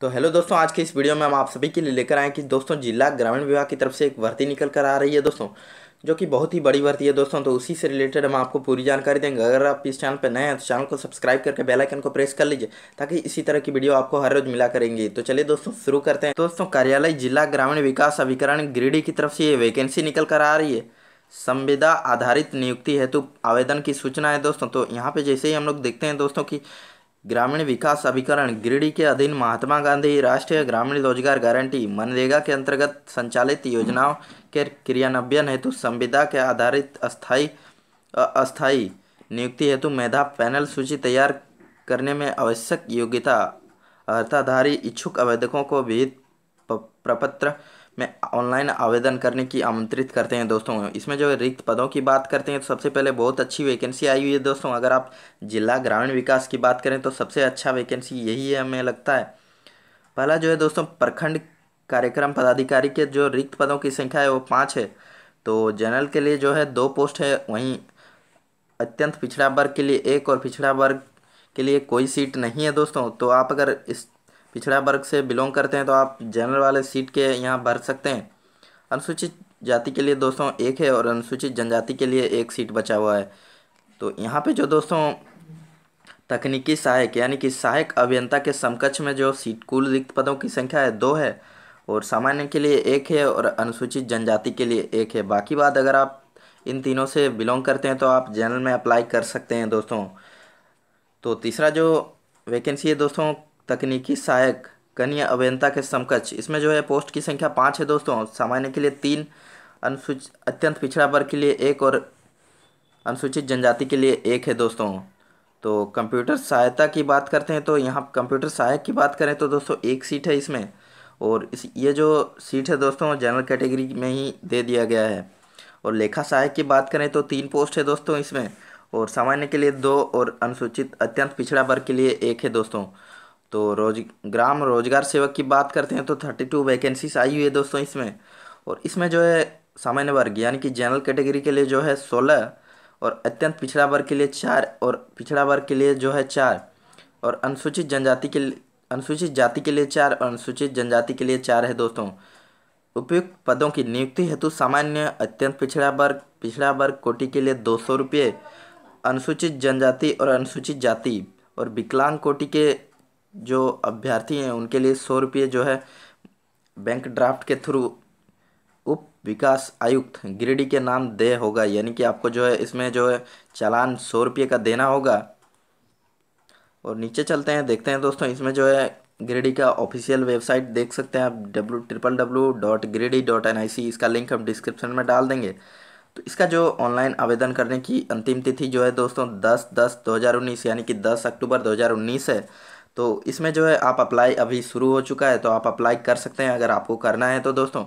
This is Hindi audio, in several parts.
तो हेलो दोस्तों आज के इस वीडियो में हम आप सभी के लिए लेकर आए कि दोस्तों जिला ग्रामीण विभाग की तरफ से एक भर्ती निकल कर आ रही है दोस्तों जो कि बहुत ही बड़ी भर्ती है दोस्तों तो उसी से रिलेटेड हम आपको पूरी जानकारी देंगे अगर आप इस चैनल पर नए हैं तो चैनल को सब्सक्राइब करके बेल आइकन को प्रेस कर लीजिए ताकि इसी तरह की वीडियो आपको हर रोज मिला करेंगे तो चलिए दोस्तों शुरू करते हैं दोस्तों कार्यालय जिला ग्रामीण विकास अभिकरण ग्रिडी की तरफ से ये वैकेंसी निकल कर आ रही है संविदा आधारित नियुक्ति हेतु आवेदन की सूचना है दोस्तों तो यहाँ पे जैसे ही हम लोग देखते हैं दोस्तों की ग्रामीण विकास अभिकरण गिरिडीह के अधीन महात्मा गांधी राष्ट्रीय ग्रामीण रोजगार गारंटी मनरेगा के अंतर्गत संचालित योजनाओं के क्रियान्वयन हेतु संविदा के आधारित अस्थायी अस्थायी नियुक्ति हेतु मेधा पैनल सूची तैयार करने में आवश्यक योग्यता अर्थाधारी इच्छुक आवेदकों को विहित प्रपत्र में ऑनलाइन आवेदन करने की आमंत्रित करते हैं दोस्तों इसमें जो रिक्त पदों की बात करते हैं तो सबसे पहले बहुत अच्छी वैकेंसी आई हुई है दोस्तों अगर आप जिला ग्रामीण विकास की बात करें तो सबसे अच्छा वैकेंसी यही है हमें लगता है पहला जो है दोस्तों प्रखंड कार्यक्रम पदाधिकारी के जो रिक्त पदों की संख्या है वो पाँच है तो जनरल के लिए जो है दो पोस्ट है वहीं अत्यंत पिछड़ा वर्ग के लिए एक और पिछड़ा वर्ग के लिए कोई सीट नहीं है दोस्तों तो आप अगर इस पिछड़ा वर्ग से बिलोंग करते हैं तो आप जनरल वाले सीट के यहाँ भर सकते हैं अनुसूचित जाति के लिए दोस्तों एक है और अनुसूचित जनजाति के लिए एक सीट बचा हुआ है तो यहाँ पे जो दोस्तों तकनीकी सहायक यानी कि सहायक अभियंता के समकक्ष में जो सीट कुल रिक्त पदों की संख्या है दो है और सामान्य के लिए एक है और अनुसूचित जनजाति के लिए एक है बाकी बात अगर आप इन तीनों से बिलोंग करते हैं तो आप जनरल में अप्लाई कर सकते हैं दोस्तों तो तीसरा जो वैकेंसी है दोस्तों तकनीकी सहायक कन्या अभियंता के समकक्ष इसमें जो है पोस्ट की संख्या पाँच है दोस्तों सामान्य के लिए तीन अनुसूचित अत्यंत पिछड़ा वर्ग के लिए एक और अनुसूचित जनजाति के लिए एक है दोस्तों तो कंप्यूटर सहायता की बात करते हैं तो यहाँ कंप्यूटर सहायक की बात करें तो दोस्तों एक सीट है इसमें और इस ये जो सीट है दोस्तों जनरल कैटेगरी में ही दे दिया गया है और लेखा सहायक की बात करें तो तीन पोस्ट है दोस्तों इसमें और सामान्य के लिए दो और अनुसूचित अत्यंत पिछड़ा वर्ग के लिए एक है दोस्तों तो रोज ग्राम रोजगार सेवक की बात करते हैं तो थर्टी टू वैकेंसीज आई हुई है दोस्तों इसमें और इसमें जो है सामान्य वर्ग यानी कि जनरल कैटेगरी के लिए जो है सोलह और अत्यंत पिछड़ा वर्ग के लिए चार और पिछड़ा वर्ग के लिए जो है चार और अनुसूचित जनजाति के अनुसूचित जाति के लिए चार और अनुसूचित जनजाति के लिए चार है दोस्तों उपयुक्त पदों की नियुक्ति हेतु सामान्य अत्यंत पिछड़ा वर्ग पिछड़ा वर्ग कोटि के लिए दो सौ रुपये अनुसूचित जनजाति और अनुसूचित जाति और विकलांग कोटि के जो अभ्यर्थी हैं उनके लिए सौ रुपये जो है बैंक ड्राफ्ट के थ्रू उप विकास आयुक्त गिरिडीह के नाम दे होगा यानी कि आपको जो है इसमें जो है चालान सौ रुपये का देना होगा और नीचे चलते हैं देखते हैं दोस्तों इसमें जो है गिरिडीह का ऑफिशियल वेबसाइट देख सकते हैं आप W triple W dot Giridih dot N I C इसका लिंक हम डिस्क्रिप्शन में डाल देंगे तो इसका जो ऑनलाइन आवेदन करने की अंतिम तिथि जो है दोस्तों दस दस दो हज़ार उन्नीस यानी कि दस अक्टूबर दो हज़ार उन्नीस है तो इसमें जो है आप अप्लाई अभी शुरू हो चुका है तो आप अप्लाई कर सकते हैं अगर आपको करना है तो दोस्तों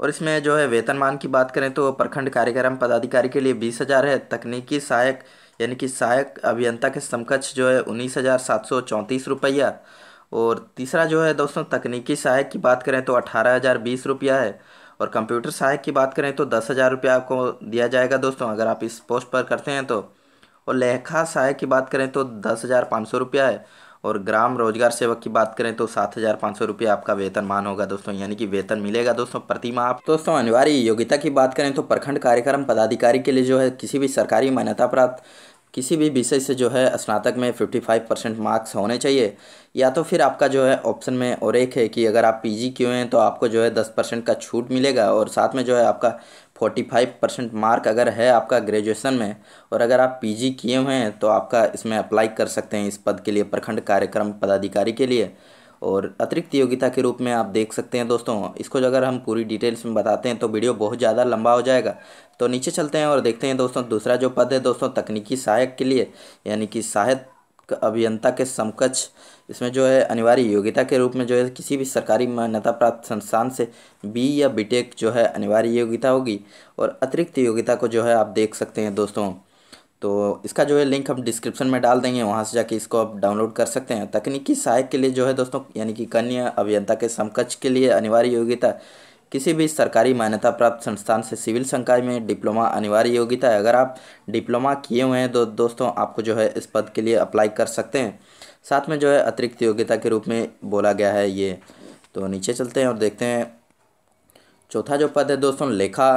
और इसमें जो है वेतनमान की बात करें तो प्रखंड कार्यक्रम पदाधिकारी के लिए बीस हज़ार है तकनीकी सहायक यानी कि सहायक अभियंता के समकक्ष जो है उन्नीस हज़ार सात सौ चौंतीस रुपया और तीसरा जो है दोस्तों तकनीकी सहायक की बात करें तो अठारह हज़ार बीस रुपया है और कंप्यूटर सहायक की बात करें तो दस हज़ार रुपया आपको दिया जाएगा दोस्तों अगर आप इस पोस्ट पर करते हैं तो और लेखा सहायक की बात करें तो दस हज़ार पाँच सौ रुपया है और ग्राम रोजगार सेवक की बात करें तो सात हज़ार पाँच सौ रुपये आपका वेतनमान होगा दोस्तों यानी कि वेतन मिलेगा दोस्तों प्रति माह दोस्तों अनिवार्य योग्यता की बात करें तो प्रखंड कार्यक्रम पदाधिकारी के लिए जो है किसी भी सरकारी मान्यता प्राप्त किसी भी विषय से जो है स्नातक में फिफ्टी फाइव परसेंट मार्क्स होने चाहिए या तो फिर आपका जो है ऑप्शन में और एक है कि अगर आप पीजी क्यों हैं तो आपको जो है दस परसेंट का छूट मिलेगा और साथ में जो है आपका फोर्टी फाइव परसेंट मार्क अगर है आपका ग्रेजुएशन में और अगर आप पीजी किए हुए हैं तो आपका इसमें अप्लाई कर सकते हैं इस पद के लिए प्रखंड कार्यक्रम पदाधिकारी के लिए और अतिरिक्त योग्यता के रूप में आप देख सकते हैं दोस्तों इसको अगर हम पूरी डिटेल्स में बताते हैं तो वीडियो बहुत ज़्यादा लंबा हो जाएगा तो नीचे चलते हैं और देखते हैं दोस्तों दूसरा जो पद है दोस्तों तकनीकी सहायक के लिए यानी कि सहायक अभियंता के समकक्ष इसमें जो है अनिवार्य योग्यता के रूप में जो है किसी भी सरकारी मान्यता प्राप्त संस्थान से बी या बीटेक जो है अनिवार्य योग्यता होगी और अतिरिक्त योग्यता को जो है आप देख सकते हैं दोस्तों तो इसका जो है लिंक हम डिस्क्रिप्शन में डाल देंगे वहाँ से जाके इसको आप डाउनलोड कर सकते हैं तकनीकी सहायक के लिए जो है दोस्तों यानी कि कन्या अभियंता के समकक्ष के लिए अनिवार्य योग्यता किसी भी सरकारी मान्यता प्राप्त संस्थान से सिविल संकाय में डिप्लोमा अनिवार्य योग्यता है अगर आप डिप्लोमा किए हुए हैं तो दोस्तों आपको जो है इस पद के लिए अप्लाई कर सकते हैं साथ में जो है अतिरिक्त योग्यता के रूप में बोला गया है ये तो नीचे चलते हैं और देखते हैं चौथा जो पद है दोस्तों लेखा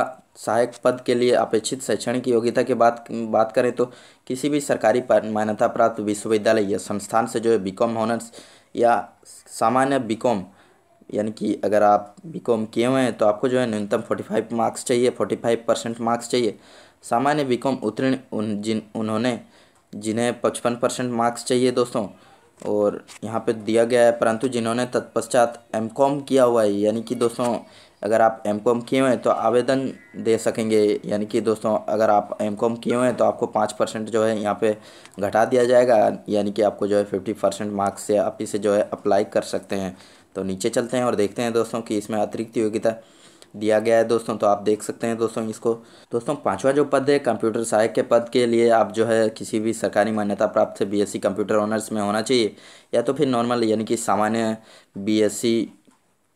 सहायक पद के लिए अपेक्षित शैक्षणिक योग्यता की बात बात करें तो किसी भी सरकारी मान्यता प्राप्त विश्वविद्यालय या संस्थान से जो है बीकॉम ऑनर्स या सामान्य बीकॉम यानी कि अगर आप बी कॉम किए हुए हैं तो आपको जो है न्यूनतम फोर्टी फाइव मार्क्स चाहिए फोर्टी फाइव परसेंट मार्क्स चाहिए सामान्य बी कॉम उत्तीर्ण उन जिन उन्होंने जिन्हें पचपन परसेंट मार्क्स चाहिए दोस्तों और यहाँ पे दिया गया है परंतु जिन्होंने तत्पश्चात एम कॉम किया हुआ है यानी कि दोस्तों अगर आप एम कॉम किए हुए हैं तो आवेदन दे सकेंगे यानी कि दोस्तों अगर आप एम कॉम किए हुए हैं तो आपको पाँच परसेंट जो है यहाँ पे घटा दिया जाएगा यानी कि आपको जो है फिफ्टी परसेंट मार्क्स से आप इसे जो है अप्लाई कर सकते हैं तो नीचे चलते हैं और देखते हैं दोस्तों कि इसमें अतिरिक्त योग्यता दिया गया है दोस्तों तो आप देख सकते हैं दोस्तों इसको दोस्तों पांचवा जो पद है कंप्यूटर सहायक के पद के लिए आप जो है किसी भी सरकारी मान्यता प्राप्त से बीएससी कंप्यूटर ऑनर्स में होना चाहिए या तो फिर नॉर्मल यानी कि सामान्य बीएससी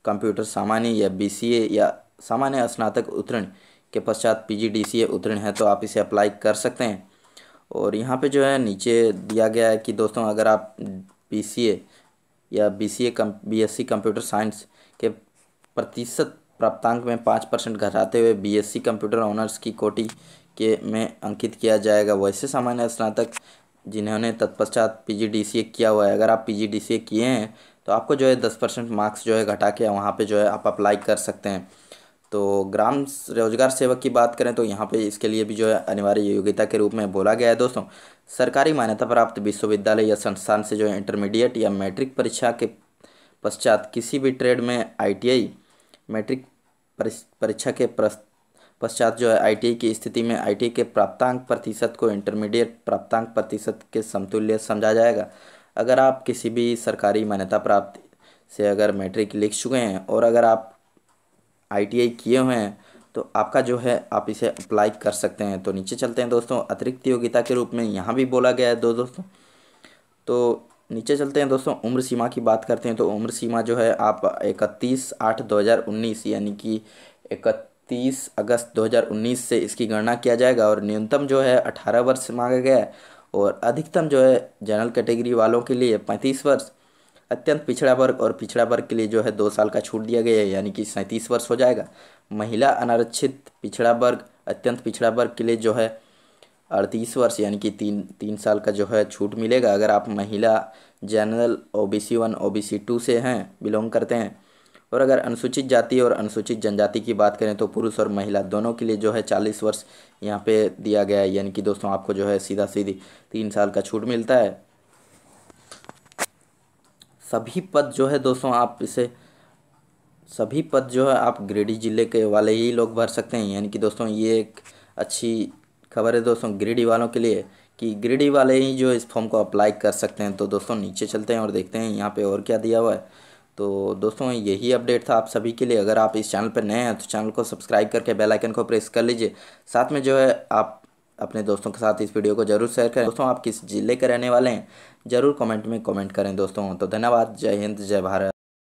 कंप्यूटर सामान्य या बीसीए या सामान्य स्नातक उत्तीर्ण के पश्चात पीजीडीसीए उत्तीर्ण है तो आप इसे अप्लाई कर सकते हैं और यहाँ पर जो है नीचे दिया गया है कि दोस्तों अगर आप बी या B C A cum B S C computer science के प्रतिशत प्राप्तांक में पाँच परसेंट घटाते हुए B S C computer honours की कोटि के में अंकित किया जाएगा वैसे सामान्य स्नातक जिन्होंने तत्पश्चात पी जी डी सी ए किया हुआ है अगर आप पी जी डी सी ए किए हैं तो आपको जो है दस परसेंट मार्क्स जो है घटा के वहाँ पर जो है आप अप्लाई कर सकते हैं तो ग्राम रोजगार सेवक की बात करें तो यहाँ पे इसके लिए भी जो है अनिवार्य योग्यता के रूप में बोला गया है दोस्तों सरकारी मान्यता प्राप्त विश्वविद्यालय या संस्थान से जो है इंटरमीडिएट या मैट्रिक परीक्षा के पश्चात किसी भी ट्रेड में आईटीआई मैट्रिक परीक्षा के पश्चात जो है आई की स्थिति में आई के प्राप्तांक प्रतिशत को इंटरमीडिएट प्राप्तांक प्रतिशत के समतुल्य समझा जाएगा अगर आप किसी भी सरकारी मान्यता प्राप्त से अगर मैट्रिक लिख चुके हैं और अगर आप आई किए हुए हैं तो आपका जो है आप इसे अप्लाई कर सकते हैं तो नीचे चलते हैं दोस्तों अतिरिक्त योग्यता के रूप में यहाँ भी बोला गया है दो दोस्तों तो नीचे चलते हैं दोस्तों उम्र सीमा की बात करते हैं तो उम्र सीमा जो है आप इकतीस आठ दो हज़ार उन्नीस यानी कि इकतीस अगस्त दो हज़ार उन्नीस से इसकी गणना किया जाएगा और न्यूनतम जो है अठारह वर्ष मांगा गया है और अधिकतम जो है जनरल कैटेगरी वालों के लिए पैंतीस वर्ष अत्यंत पिछड़ा वर्ग और पिछड़ा वर्ग के लिए जो है दो साल का छूट दिया गया है यानी कि सैंतीस वर्ष हो जाएगा महिला अनारक्षित पिछड़ा वर्ग अत्यंत पिछड़ा वर्ग के लिए जो है अड़तीस वर्ष यानी कि तीन तीन साल का जो है छूट मिलेगा अगर आप महिला general O B C one O B C two से हैं बिलोंग करते हैं और अगर अनुसूचित जाति और अनुसूचित जनजाति की बात करें तो पुरुष और महिला दोनों के लिए जो है चालीस वर्ष यहाँ पे दिया गया है यानी कि दोस्तों आपको जो है सीधा सीधी तीन साल का छूट मिलता है सभी पद जो है दोस्तों आप इसे सभी पद जो है आप ग्रेडी ज़िले के वाले ही लोग भर सकते हैं यानी कि दोस्तों ये एक अच्छी खबर है दोस्तों ग्रेडी वालों के लिए कि ग्रेडी वाले ही जो इस फॉर्म को अप्लाई कर सकते हैं तो दोस्तों नीचे चलते हैं और देखते हैं यहाँ पे और क्या दिया हुआ है तो दोस्तों यही अपडेट था आप सभी के लिए अगर आप इस चैनल पर नए हैं तो चैनल को सब्सक्राइब करके बेलाइकन को प्रेस कर लीजिए साथ में जो है आप अपने दोस्तों के साथ इस वीडियो को जरूर शेयर करें दोस्तों आप किस ज़िले के रहने वाले हैं ज़रूर कमेंट में कमेंट करें दोस्तों तो धन्यवाद जय हिंद जय भारत